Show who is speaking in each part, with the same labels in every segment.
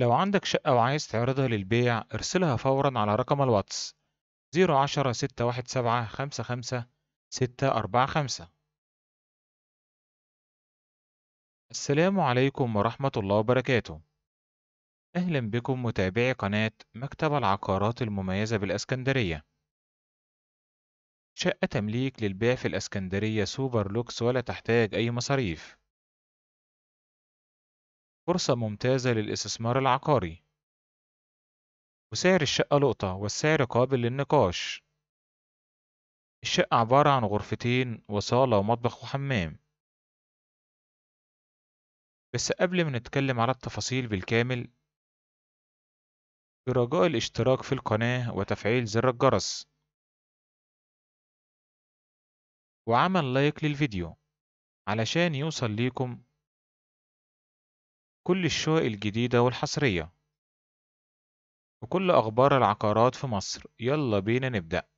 Speaker 1: لو عندك شقة وعايز تعرضها للبيع ارسلها فورا على رقم الواتس 010 617 أربعة خمسة السلام عليكم ورحمة الله وبركاته أهلا بكم متابعي قناة مكتب العقارات المميزة بالأسكندرية شقة تمليك للبيع في الأسكندرية سوبر لوكس ولا تحتاج أي مصاريف فرصة ممتازة للاستثمار العقاري وسعر الشقة لقطة والسعر قابل للنقاش الشقة عبارة عن غرفتين وصالة ومطبخ وحمام بس قبل ما نتكلم على التفاصيل بالكامل برجاء الاشتراك في القناة وتفعيل زر الجرس وعمل لايك للفيديو علشان يوصل ليكم كل الشقق الجديدة والحصرية وكل أخبار العقارات في مصر يلا بينا نبدأ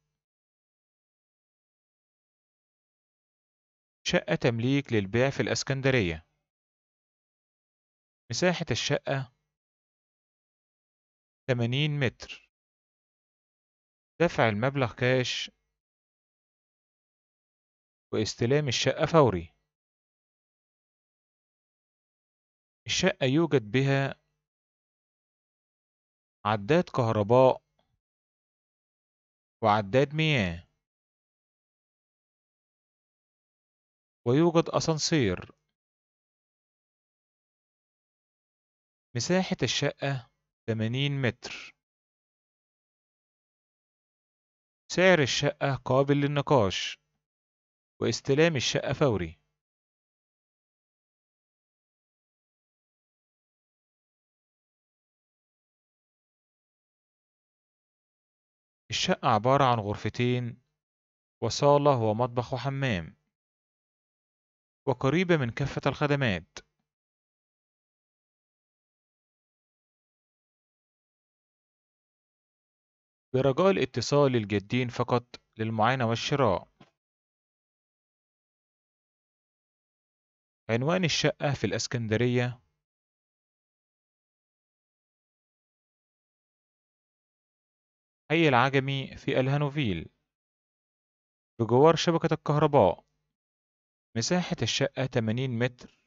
Speaker 1: شقة تمليك للبيع في الإسكندرية
Speaker 2: مساحة الشقة 80 متر دفع المبلغ كاش واستلام الشقة فوري الشقة يوجد بها عداد كهرباء وعداد مياه ويوجد أسانسير مساحة الشقة 80 متر سعر الشقة قابل للنقاش واستلام الشقة فوري
Speaker 1: الشقة عبارة عن غرفتين وصالة ومطبخ وحمام وقريبة من كافة الخدمات
Speaker 2: برجاء الاتصال للجادين فقط للمعاينة والشراء عنوان الشقة في الإسكندرية
Speaker 1: حي العجمي في الهانوفيل بجوار شبكة الكهرباء مساحة الشقة 80 متر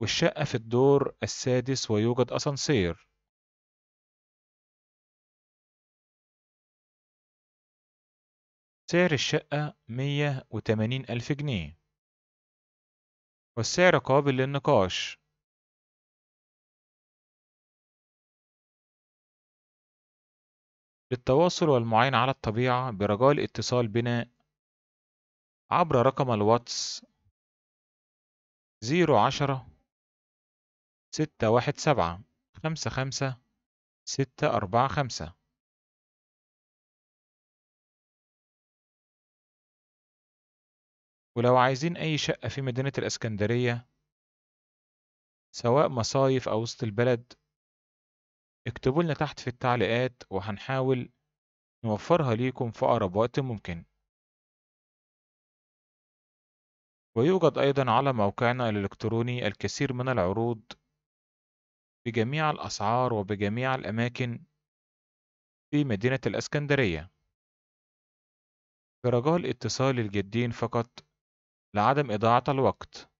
Speaker 1: والشقة في الدور السادس ويوجد أسانسير
Speaker 2: سعر الشقة 180 ألف جنيه والسعر قابل للنقاش
Speaker 1: للتواصل والمعاينة على الطبيعة برجاء الاتصال بنا عبر رقم الواتس 010 617 55 645 ولو عايزين أي شقة في مدينة الإسكندرية سواء مصايف أو وسط البلد اكتبوا لنا تحت في التعليقات وهنحاول نوفرها ليكم في أقرب وقت ممكن ويوجد أيضا على موقعنا الإلكتروني الكثير من العروض بجميع الأسعار وبجميع الأماكن في مدينة الإسكندرية برجاء الاتصال الجدين فقط لعدم إضاعة الوقت